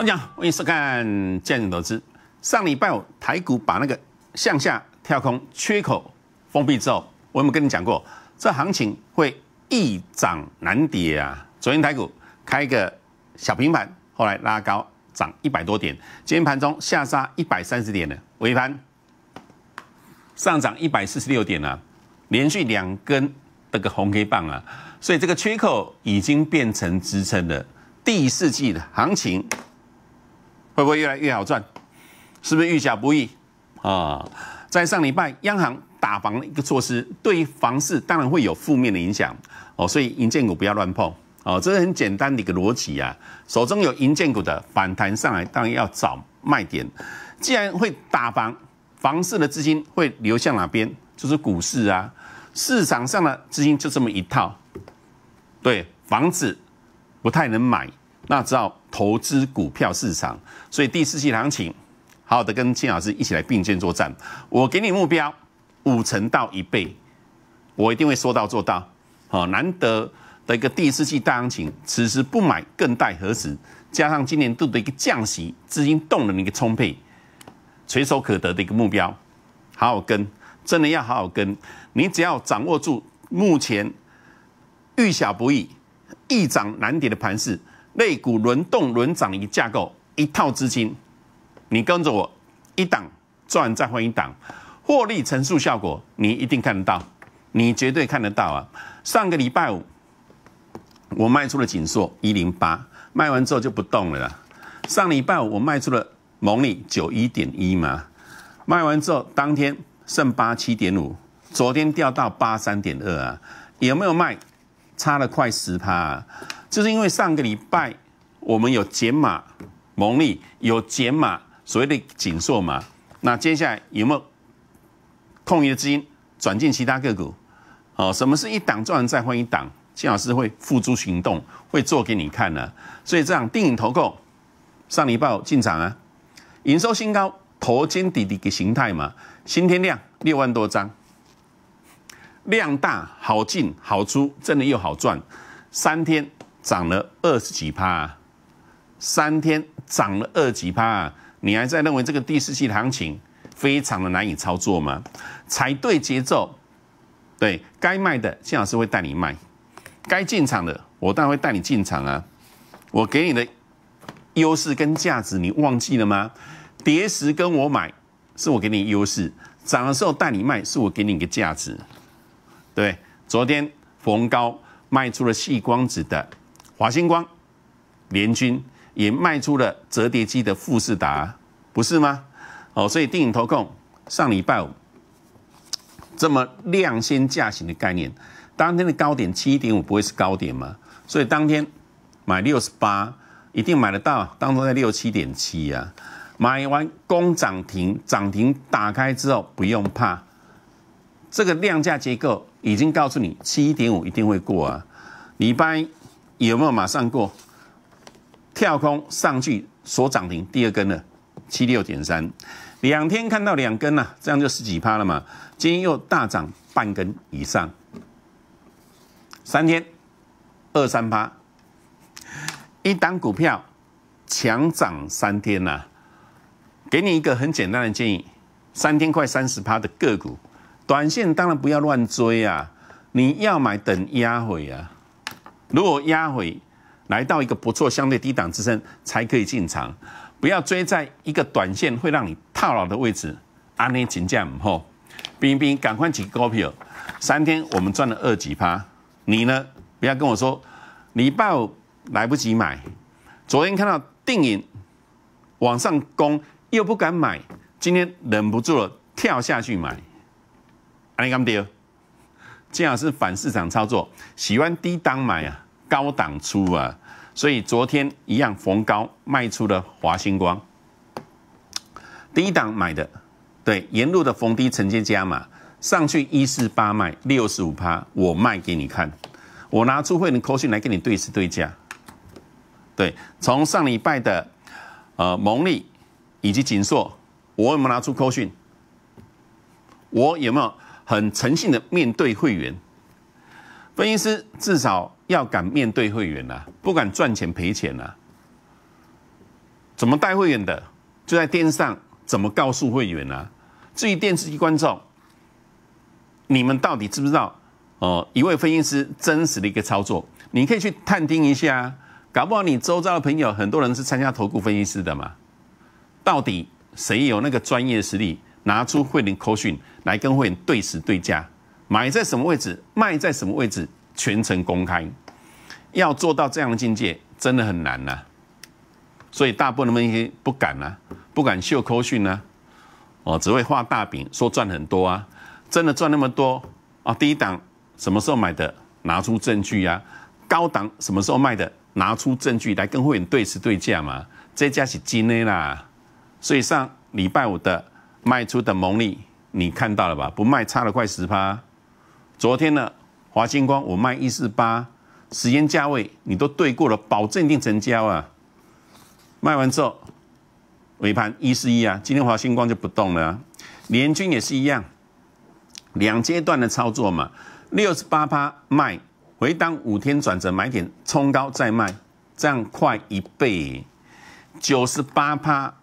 大讲，好，跟迎收看，见人得知上礼拜台股把那个向下跳空缺口封闭之后，我有没跟你讲过这行情会易涨难跌啊？昨天台股开个小平盘，后来拉高涨一百多点，今天盘中下杀一百三十点的尾盘上涨一百四十六点啊，连续两根这个红 K 棒啊，所以这个缺口已经变成支撑的第四季的行情。会不会越来越好赚？是不是遇巧不易啊？在上礼拜央行打房的一个措施，对房市当然会有负面的影响哦。所以银建股不要乱碰哦，这是很简单的一个逻辑啊。手中有银建股的反弹上来，当然要找卖点。既然会打房，房市的资金会流向哪边？就是股市啊。市场上的资金就这么一套。对，房子不太能买，那只好投资股票市场，所以第四季行情，好好的跟金老师一起来并肩作战。我给你目标五成到一倍，我一定会说到做到。好，难得的一个第四季大行情，此时不买更待何时？加上今年度的一个降息，资金动能的一个充沛，垂手可得的一个目标，好好跟，真的要好好跟。你只要掌握住目前遇小不易，易涨难跌的盘势。类股轮动轮涨一个架构，一套资金，你跟着我一档赚，再换一档，获利乘数效果你一定看得到，你绝对看得到啊！上个礼拜五我卖出了锦硕一零八，卖完之后就不动了。上礼拜五我卖出了蒙利九一点一嘛，卖完之后当天剩八七点五，昨天掉到八三点二啊，有没有卖？差了快十趴。就是因为上个礼拜我们有减码蒙利，有减码所谓的紧缩嘛。那接下来有没有空余的资金转进其他个股？哦，什么是“一档赚完再换一档？金老师会付诸行动，会做给你看呢。所以这样，定影投购上礼拜有进场啊，营收新高，头肩底的形态嘛，新天量六万多张，量大好进好出，真的又好赚，三天。涨了二十几趴，三天涨了二十几趴，你还在认为这个第四季的行情非常的难以操作吗？踩对节奏，对该卖的谢老师会带你卖，该进场的我当然会带你进场啊。我给你的优势跟价值，你忘记了吗？跌时跟我买，是我给你优势；涨的时候带你卖，是我给你一个价值。对，昨天逢高卖出了细光子的。华星光联军也卖出了折叠机的富士达，不是吗？哦，所以电影投控上礼拜五这么量先价行的概念，当天的高点七一点五不会是高点吗？所以当天买六十八一定买得到，当中在六七点七呀。买完攻涨停，涨停打开之后不用怕，这个量价结构已经告诉你七一点五一定会过啊，礼拜。有没有马上过？跳空上去锁涨停，第二根了，七六点三，两天看到两根呐，这样就十几趴了嘛。今天又大涨半根以上，三天二三趴，一单股票强涨三天呐，给你一个很简单的建议：三天快三十趴的个股，短线当然不要乱追啊，你要买等压回啊。如果压回，来到一个不错相对低档支撑，才可以进场，不要追在一个短线会让你套牢的位置。阿内竞价唔好，彬彬赶快起股票，三天我们赚了二几趴，你呢？不要跟我说拜五来不及买，昨天看到定影往上攻，又不敢买，今天忍不住了跳下去买，阿你干屌？这样是反市场操作，喜欢低档买啊，高档出啊，所以昨天一样逢高卖出的华星光，低档买的，对，沿路的逢低承接加码，上去一四八卖六十五趴，我卖给你看，我拿出汇能扣讯来跟你对视对价，对，从上礼拜的呃蒙利以及锦硕，我有没有拿出扣讯？我有没有？很诚信的面对会员，分析师至少要敢面对会员呐，不敢赚钱赔钱呐，怎么带会员的，就在电视上，怎么告诉会员啊？至于电视机观众，你们到底知不知道？哦，一位分析师真实的一个操作，你可以去探听一下，搞不好你周遭的朋友很多人是参加投顾分析师的嘛，到底谁有那个专业实力，拿出会林 c 讯？来跟会员对时对价，买在什么位置，卖在什么位置，全程公开。要做到这样的境界，真的很难呐。所以大部分的那些不敢呐，不敢秀口讯呐，哦，只会画大饼，说赚很多啊，真的赚那么多啊？第一档什么时候买的，拿出证据呀？高档什么时候卖的，拿出证据来跟会员对时对价嘛？这家是金的啦。所以上礼拜五的卖出的蒙利。你看到了吧？不卖差了快十趴。昨天呢，华星光我卖一四八，时间价位你都对过了，保证一定成交啊。卖完之后，尾盘一四一啊，今天华星光就不动了。联军也是一样，两阶段的操作嘛，六十八趴卖回档五天转折买点冲高再卖，这样快一倍。九十八趴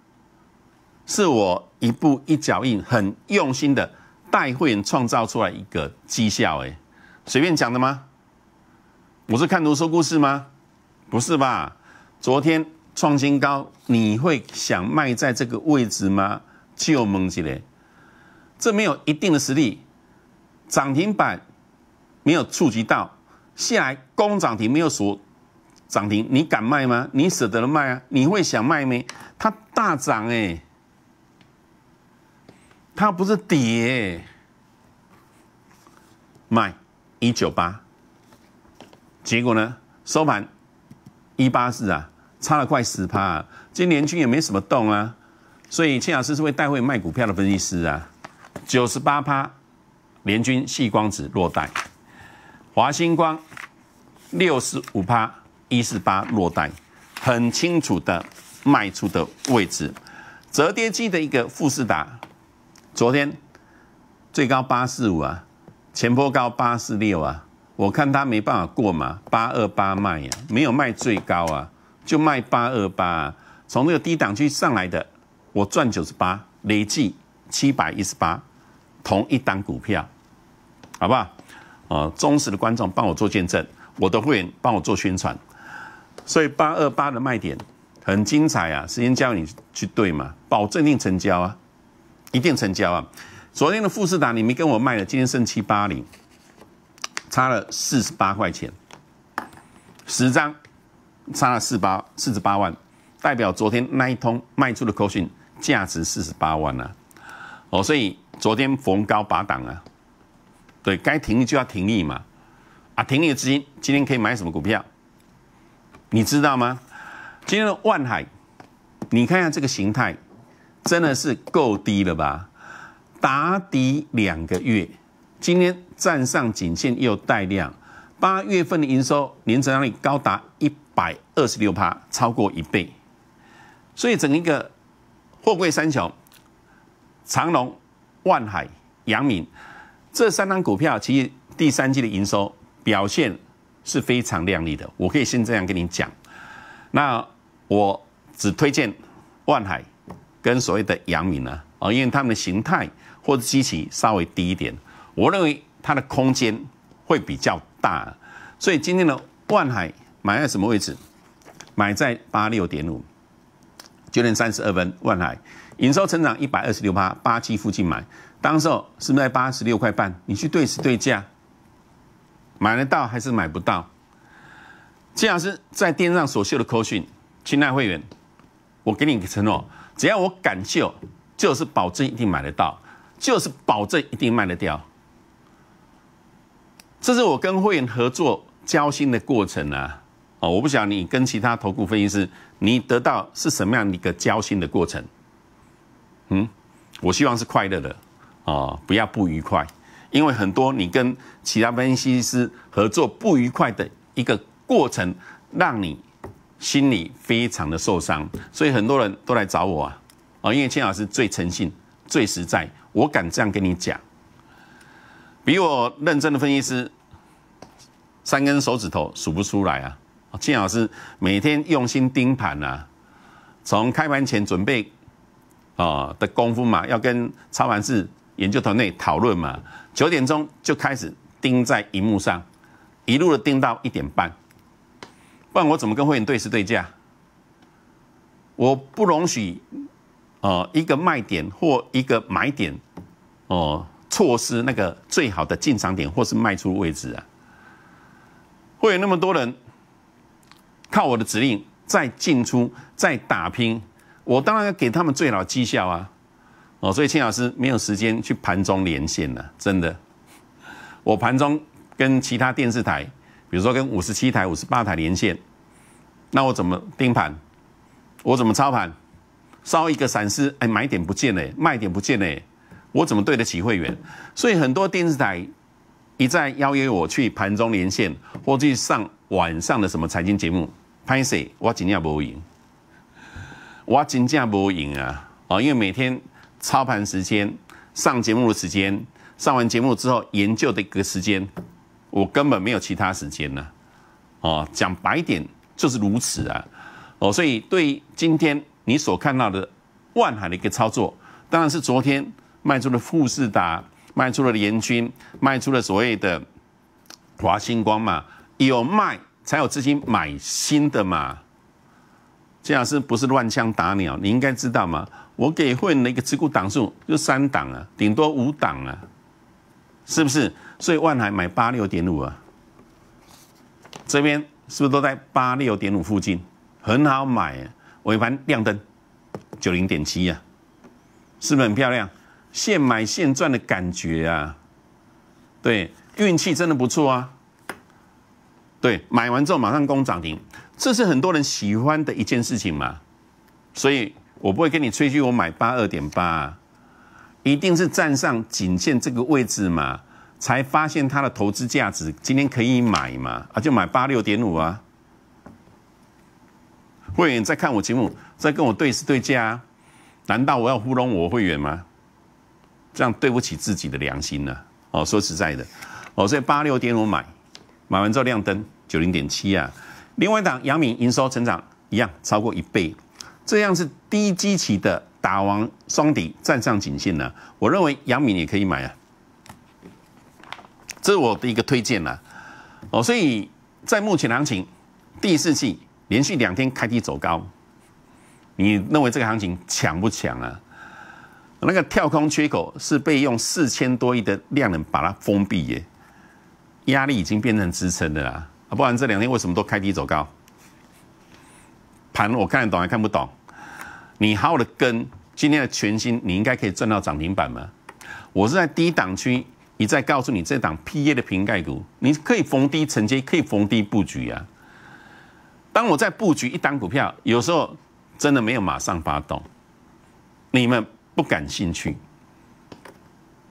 是我。一步一脚印，很用心的带会员创造出来一个绩效。哎，随便讲的吗？我是看图说故事吗？不是吧？昨天创新高，你会想卖在这个位置吗？就我起嘞！这没有一定的实力，涨停板没有触及到，下来攻涨停没有锁涨停，你敢卖吗？你舍得卖啊？你会想卖没？它大涨哎！它不是跌，卖一九八，结果呢收盘一八四啊，差了快十趴。今年均也没什么动啊，所以谢老师是会带会卖股票的分析师啊。九十八趴，联军细光子落袋，华星光六十五趴一四八落袋，很清楚的卖出的位置，折叠机的一个富士达。昨天最高八四五啊，前波高八四六啊，我看它没办法过嘛，八二八卖呀，没有卖最高啊，就卖八二八，从那个低档区上来的，我赚九十八，累计七百一十八，同一档股票，好不好？啊，忠实的观众帮我做见证，我的会员帮我做宣传，所以八二八的卖点很精彩啊，时间交你去对嘛，保证定成交啊。一定成交啊！昨天的富士达你没跟我卖了，今天剩七八零，差了四十八块钱，十张差了四八四十八万，代表昨天那一通卖出的 c a 讯价值四十八万呢。哦，所以昨天逢高拔挡啊，对该停利就要停利嘛。啊，停利的资金今天可以买什么股票？你知道吗？今天的万海，你看一下这个形态。真的是够低了吧？打底两个月，今天站上颈线又带量，八月份的营收年增长率高达一百二十六%，超过一倍。所以，整一个货柜三雄，长隆、万海、杨敏这三张股票，其实第三季的营收表现是非常亮丽的。我可以先这样跟你讲。那我只推荐万海。跟所谓的阳明呢？哦，因为他们的形态或者基期稍微低一点，我认为它的空间会比较大。所以今天的万海买在什么位置？买在八六点五，九点三十二分。万海营收成长一百二十六八，八七附近买。当时候是不是在八十六块半？你去对时对价，买得到还是买不到？金老师在电上所秀的口讯，亲爱会员，我给你承诺。只要我敢救，就是保证一定买得到，就是保证一定卖得掉。这是我跟会员合作交心的过程啊！哦，我不晓得你跟其他投顾分析师，你得到是什么样的一个交心的过程？嗯，我希望是快乐的哦，不要不愉快，因为很多你跟其他分析师合作不愉快的一个过程，让你。心里非常的受伤，所以很多人都来找我啊，哦，因为千老师最诚信、最实在，我敢这样跟你讲，比我认真的分析师三根手指头数不出来啊。金老师每天用心盯盘啊，从开盘前准备啊的功夫嘛，要跟操盘室研究团队讨论嘛，九点钟就开始盯在荧幕上，一路的盯到一点半。不然我怎么跟会员对视对价？我不容许哦一个卖点或一个买点哦错失那个最好的进场点或是卖出位置啊！会有那么多人靠我的指令在进出在打拼，我当然要给他们最好的绩效啊！哦，所以青老师没有时间去盘中连线了，真的。我盘中跟其他电视台，比如说跟五十七台、五十八台连线。那我怎么盯盘？我怎么操盘？稍一个闪失，哎，买点不见了，卖点不见了，我怎么对得起会员？所以很多电视台一再邀约我去盘中连线，或去上晚上的什么财经节目，拍谁？我竞价不赢，我竞价不赢啊！啊，因为每天操盘时间、上节目的时间、上完节目之后研究的一个时间，我根本没有其他时间了。啊，讲白点。就是如此啊，哦，所以对今天你所看到的万海的一个操作，当然是昨天卖出了富士达，卖出了联军，卖出了所谓的华星光嘛，有卖才有资金买新的嘛，这样是不是乱枪打鸟？你应该知道嘛，我给会员的一个持股档数就三档啊，顶多五档啊，是不是？所以万海买八六点五啊，这边。是不是都在八六点五附近，很好买。尾盘亮灯，九零点七呀，是不是很漂亮？现买现赚的感觉啊，对，运气真的不错啊。对，买完之后马上攻涨停，这是很多人喜欢的一件事情嘛。所以我不会跟你吹嘘，我买八二点八，一定是站上颈线这个位置嘛。才发现它的投资价值，今天可以买嘛？啊，就买八六点五啊！会员在看我节目，在跟我对视对价啊？难道我要糊弄我会员吗？这样对不起自己的良心啊？哦，说实在的，哦，所以八六点五买，买完之后亮灯九零点七啊。另外一档阳明营收成长一样超过一倍，这样是低基期的打完双底站上颈线啊。我认为阳明也可以买啊。这是我的一个推荐啦。哦，所以在目前行情，第四季连续两天开低走高，你认为这个行情强不强啊？那个跳空缺口是被用四千多亿的量能把它封闭耶，压力已经变成支撑的啦，不然这两天为什么都开低走高？盘我看得懂还看不懂？你好好的跟今天的全新，你应该可以赚到涨停板吗？我是在低档区。一再告诉你，这档 P A 的瓶盖股，你可以逢低承接，可以逢低布局啊。当我在布局一档股票，有时候真的没有马上发动，你们不感兴趣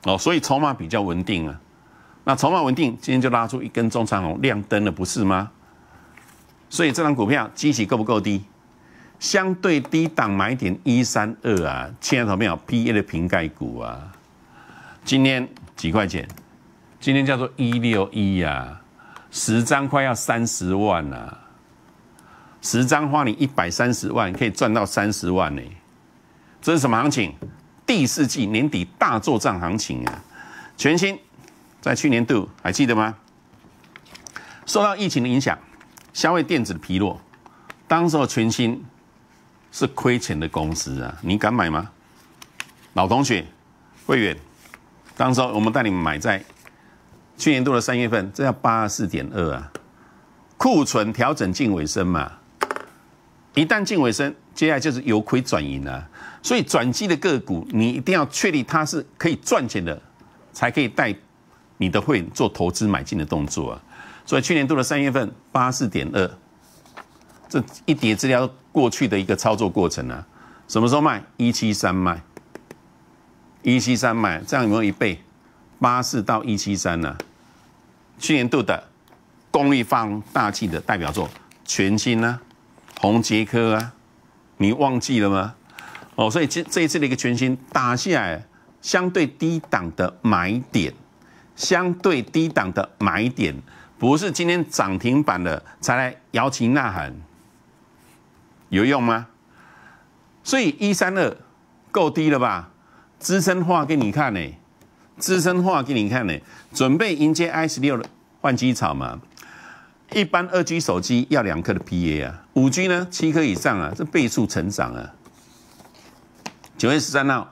哦，所以筹码比较稳定啊。那筹码稳定，今天就拉出一根中长红，亮灯了，不是吗？所以这张股票基底够不够低？相对低档买点一三二啊，亲在的朋有 P A 的瓶盖股啊？今天。几块钱？今天叫做一六一呀，十张快要三十万了。十张花你一百三十万，可以赚到三十万呢。这是什么行情？第四季年底大作战行情啊！全新，在去年度还记得吗？受到疫情的影响，消费电子的疲弱，当时候全新是亏钱的公司啊，你敢买吗？老同学，会员。当时我们带你们买在去年度的三月份，这要八四点二啊，库存调整进尾声嘛，一旦进尾声，接下来就是由亏转盈啊，所以转机的个股，你一定要确立它是可以赚钱的，才可以带你的会做投资买进的动作啊。所以去年度的三月份，八四点二，这一叠资料过去的一个操作过程啊，什么时候卖？一七三卖。一七三买这样有没有一倍？八四到一七三呢？去年度的功率放大器的代表作全新啊，红杰科啊，你忘记了吗？哦，所以这这一次的一个全新打下来，相对低档的买点，相对低档的买点，不是今天涨停板了才来摇旗呐喊，有用吗？所以一三二够低了吧？资深化给你看呢，资深化给你看呢，准备迎接 i 十六换机潮嘛？一般二 G 手机要两颗的 PA 啊，五 G 呢七颗以上啊，这倍数成长啊。九月十三号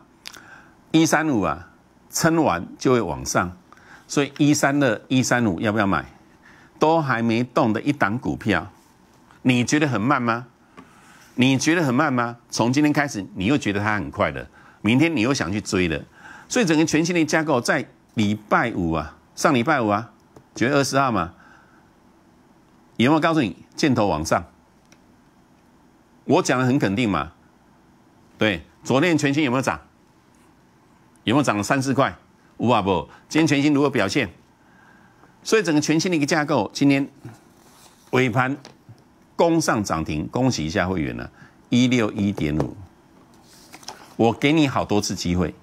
一三五啊，撑完就会往上，所以一三二一三五要不要买？都还没动的一档股票，你觉得很慢吗？你觉得很慢吗？从今天开始，你又觉得它很快的。明天你又想去追了，所以整个全新的架构在礼拜五啊，上礼拜五啊，九月二十号嘛，有没有告诉你箭头往上？我讲的很肯定嘛，对，昨天全新有没有涨？有没有涨了三四块？无啊不，今天全新如何表现？所以整个全新的一个架构，今天尾盘攻上涨停，恭喜一下会员了，一六一点五。我给你好多次机会，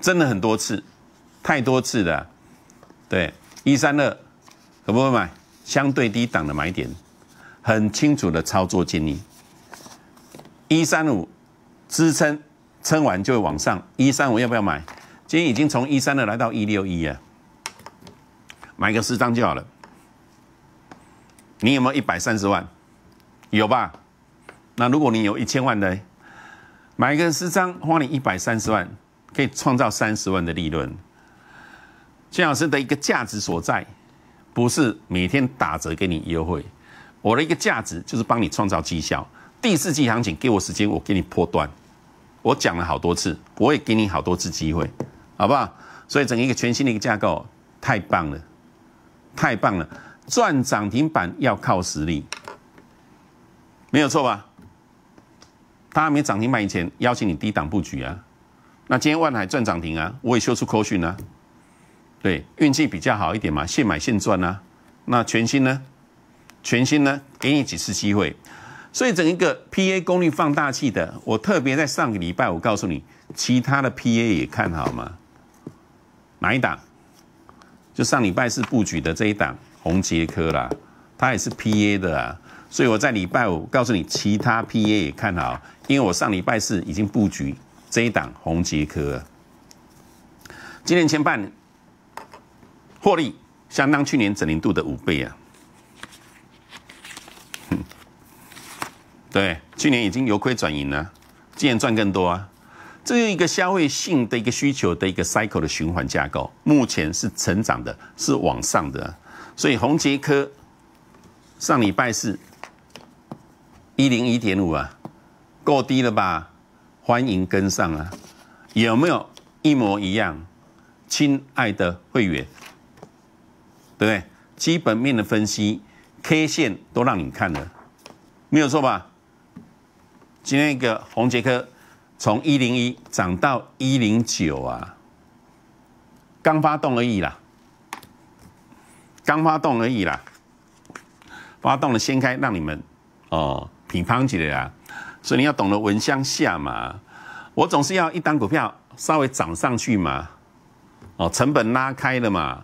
真的很多次，太多次了。对，一三二可不可以买相对低档的买点，很清楚的操作建议。一三五支撑撑完就会往上，一三五要不要买？今天已经从一三二来到一六一啊，买个十张就好了。你有没有一百三十万？有吧？那如果你有一千万的？买个十张，花你一百三十万，可以创造三十万的利润。金老师的一个价值所在，不是每天打折给你优惠，我的一个价值就是帮你创造绩效。第四季行情给我时间，我给你破断。我讲了好多次，我也给你好多次机会，好不好？所以整一个全新的一个架构，太棒了，太棒了！赚涨停板要靠实力，没有错吧？它还没涨停板以前，邀请你低档布局啊。那今天万海赚涨停啊，我也修出 call 讯啊。对，运气比较好一点嘛，现买现赚啊。那全新呢？全新呢？给你几次机会。所以整一个 PA 功率放大器的，我特别在上个礼拜我告诉你，其他的 PA 也看好嘛。哪一档？就上礼拜是布局的这一档，红杰科啦，它也是 PA 的啊。所以我在礼拜五告诉你，其他 PA 也看好。因为我上礼拜四已经布局这一档红杰科了，今年前半获利相当去年整年度的五倍啊！对，去年已经由亏转盈了，今年赚更多啊！这是一个消费性的一个需求的一个 cycle 的循环架构，目前是成长的，是往上的，所以红杰科上礼拜四一零一点五啊。够低了吧？欢迎跟上啊！有没有一模一样？亲爱的会员，对不对？基本面的分析，K 线都让你看了，没有错吧？今天一个红杰克从一零一涨到一零九啊，刚发动而已啦，刚发动而已啦，发动了掀开让你们哦，品乓起来。啊。所以你要懂得闻香下嘛。我总是要一单股票稍微涨上去嘛，哦，成本拉开了嘛，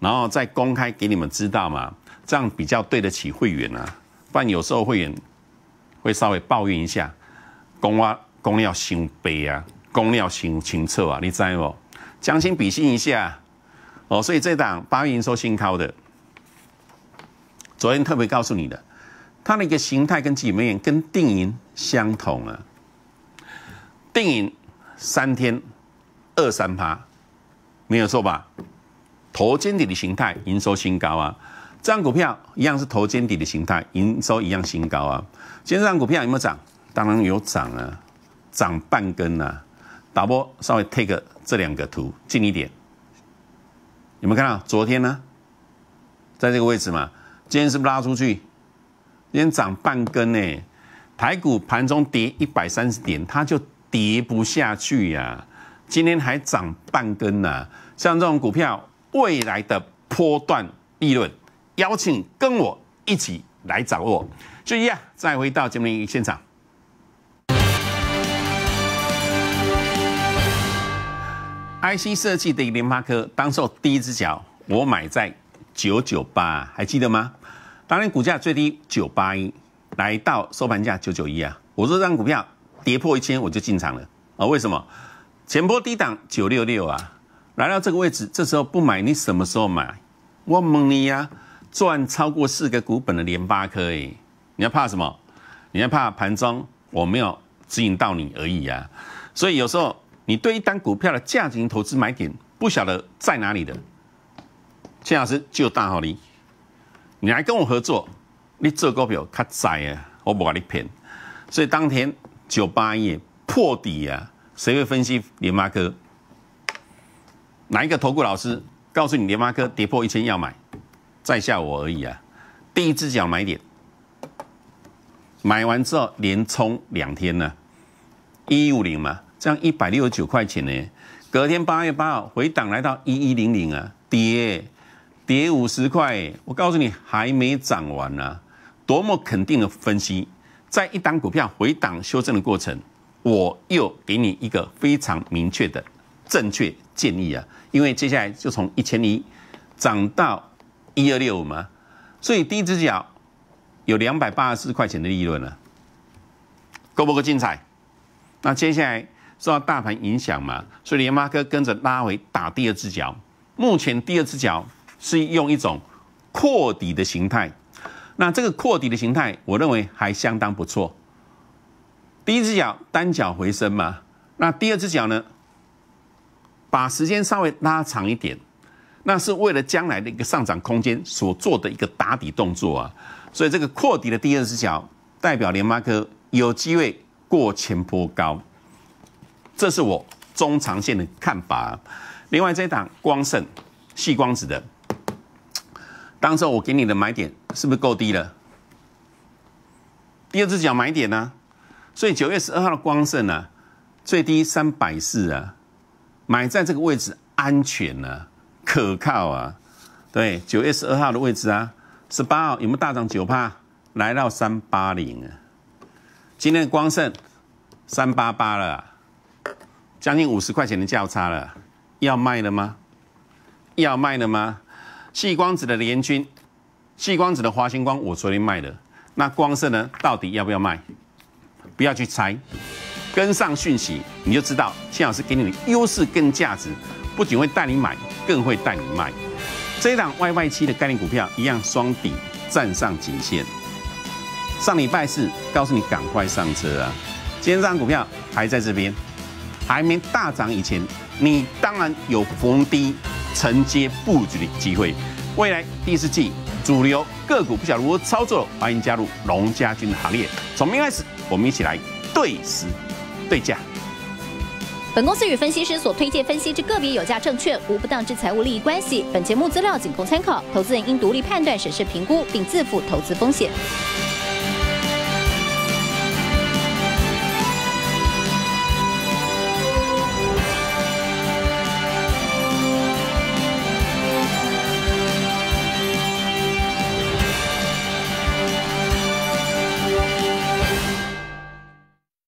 然后再公开给你们知道嘛，这样比较对得起会员啊。不然有时候会员会稍微抱怨一下，公挖公料心悲啊，公料心清臭啊，你知不？将心比心一下，哦，所以这档八月营收新高的，昨天特别告诉你的。它的一个形态跟基本面跟定盈相同啊，定盈三天二三趴，没有错吧？头肩底的形态，营收新高啊！这张股票一样是头肩底的形态，营收一样新高啊！今天这张股票有没有涨？当然有涨啊，涨半根啊！导播稍微 take 这两个图近一点，有没有看到？昨天呢，在这个位置嘛，今天是不是拉出去？今天涨半根呢，台股盘中跌一百三十点，它就跌不下去呀。今天还涨半根呢，像这种股票未来的波段利润，邀请跟我一起来掌握。注意啊，再回到节目现场。IC 设计的联发科，当时第一只脚我买在九九八，还记得吗？当年股价最低九八一，来到收盘价九九一啊！我这张股票跌破一千我就进场了啊！为什么？前波低档九六六啊，来到这个位置，这时候不买你什么时候买？我蒙你呀！赚超过四个股本的连八颗哎！你要怕什么？你要怕盘中？我没有指引到你而已啊！所以有时候你对一单股票的价值型投资买点不晓得在哪里的，谢老师就大好哩。你来跟我合作，你做股票卡债啊，我不把你骗。所以当天九八月破底啊，谁会分析联发科？哪一个投顾老师告诉你联发科跌破一千要买？在下我而已啊。第一只脚买点，买完之后连冲两天呢，一一五零嘛，这样一百六十九块钱呢。隔天八月八号回档来到一一零零啊，跌。跌五十块，我告诉你还没涨完呢。多么肯定的分析，在一档股票回档修正的过程，我又给你一个非常明确的正确建议啊！因为接下来就从一千一涨到一二六五嘛，所以第一只脚有两百八十四块钱的利润了，够不够精彩？那接下来受到大盘影响嘛，所以联发科跟着拉回打第二只脚，目前第二只脚。是用一种扩底的形态，那这个扩底的形态，我认为还相当不错。第一只脚单脚回升嘛，那第二只脚呢，把时间稍微拉长一点，那是为了将来的一个上涨空间所做的一个打底动作啊。所以这个扩底的第二只脚，代表联发科有机会过前坡高，这是我中长线的看法。另外这一档光盛细光子的。当时我给你的买点是不是够低了？第二只脚买点呢？所以九月十二号的光盛呢，最低三百四啊，买在这个位置安全呢，可靠啊。对，九月十二号的位置啊，十八号有没有大涨九帕？来到三八零啊。今天的光盛三八八了，将近五十块钱的价差了，要卖了吗？要卖了吗？细光子的联军，细光子的华星光，我昨天卖的。那光色呢，到底要不要卖？不要去猜，跟上讯息，你就知道。谢老师给你的优势跟价值，不仅会带你买，更会带你卖。这一档 YY 七的概念股票一样，双底站上颈线。上礼拜四告诉你赶快上车啊，今天这档股票还在这边，还没大涨以前，你当然有逢低。承接布局的机会，未来第四季主流个股不晓得如何操作，欢迎加入龙家军的行列。从明开始，我们一起来对时对价。本公司与分析师所推荐分析之个别有价证券无不当之财务利益关系。本节目资料仅供参考，投资人应独立判断、审视、评估，并自负投资风险。